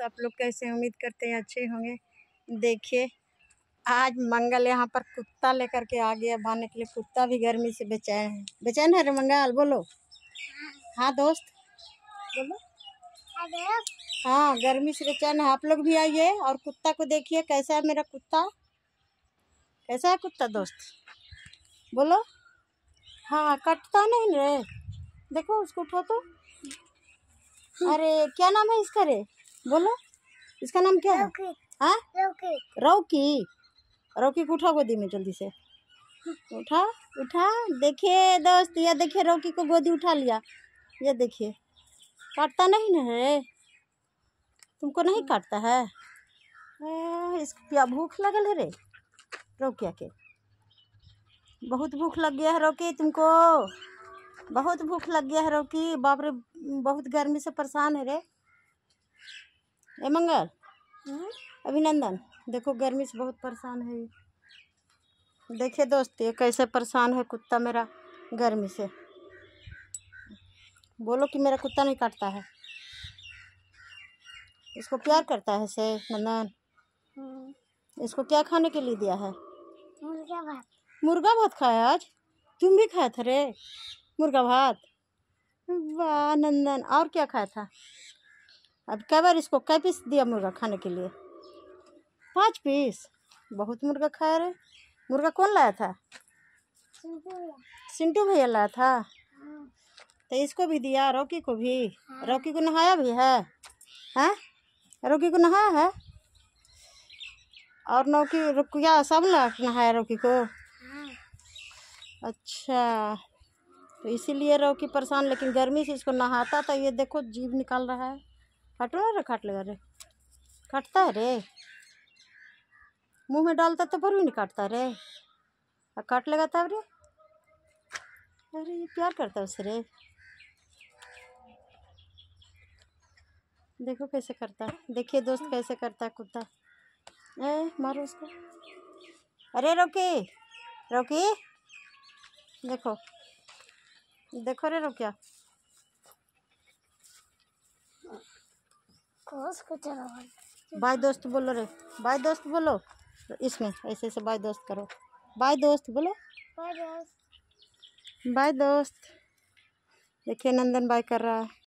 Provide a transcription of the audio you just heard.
तो आप लोग कैसे उम्मीद करते हैं अच्छे होंगे देखिए आज मंगल यहाँ पर कुत्ता लेकर के आ गया भाने के लिए कुत्ता भी गर्मी से बेचैन है बेचैन है रे मंगल बोलो हाँ दोस्त बोलो हाँ गर्मी से बेचैन है आप लोग भी आइए और कुत्ता को देखिए कैसा है मेरा कुत्ता कैसा है कुत्ता दोस्त बोलो हाँ कटता नहीं रे देखो उसको उठो तो अरे क्या नाम है इसका रे बोलो इसका नाम क्या है हाँ रौकी रौकी को उठाओ गोदी में जल्दी से उठा उठा देखिए दोस्त ये देखिए रौकी को गोदी उठा लिया ये देखिए काटता नहीं ना है तुमको नहीं काटता है इसको क्या भूख लगल है रे रौकिया के बहुत भूख लग गया है रौकी तुमको बहुत भूख लग गया है रौकी बाप रे बहुत गर्मी से परेशान है रे ए मंगल हम्म? अभिनंदन देखो गर्मी से बहुत परेशान है देखिए दोस्त ये कैसे परेशान है कुत्ता मेरा गर्मी से बोलो कि मेरा कुत्ता नहीं काटता है इसको प्यार करता है से नंदन हम्म। इसको क्या खाने के लिए दिया है मुर्गा भात मुर्गा भात खाया आज तुम भी खाया था रे मुर्गा भात हम्म। वाह नंदन और क्या खाया था अब कई बार इसको कई पीस दिया मुर्गा खाने के लिए पाँच पीस बहुत मुर्गा खाया रे मुर्गा कौन लाया था सिंटू भैया लाया था हाँ। तो इसको भी दिया रॉकी को भी हाँ। रॉकी को नहाया भी है हैं हाँ? रॉकी को नहाया है और नौकी रुकिया सब ला नहाया रॉकी को अच्छा तो इसीलिए रॉकी परेशान लेकिन गर्मी से इसको नहाता तो ये देखो जीव निकाल रहा है फटो रे काट लेगा रे काटता है रे मुंह में डालता तो पर भी नहीं काटता रे और काट लेगा तब रे अरे ये प्यार करता है उससे रे देखो कैसे करता है देखिए दोस्त कैसे करता है कुत्ता ए मारो उसको अरे रोकी रोकी देखो देखो रे रुकिया बाय दोस्त बोलो रे बाय दोस्त बोलो इसमें ऐसे ऐसे बाय दोस्त करो बाय दोस्त बोलो बाय दोस्त बाय दोस्त देखिए नंदन बाय कर रहा है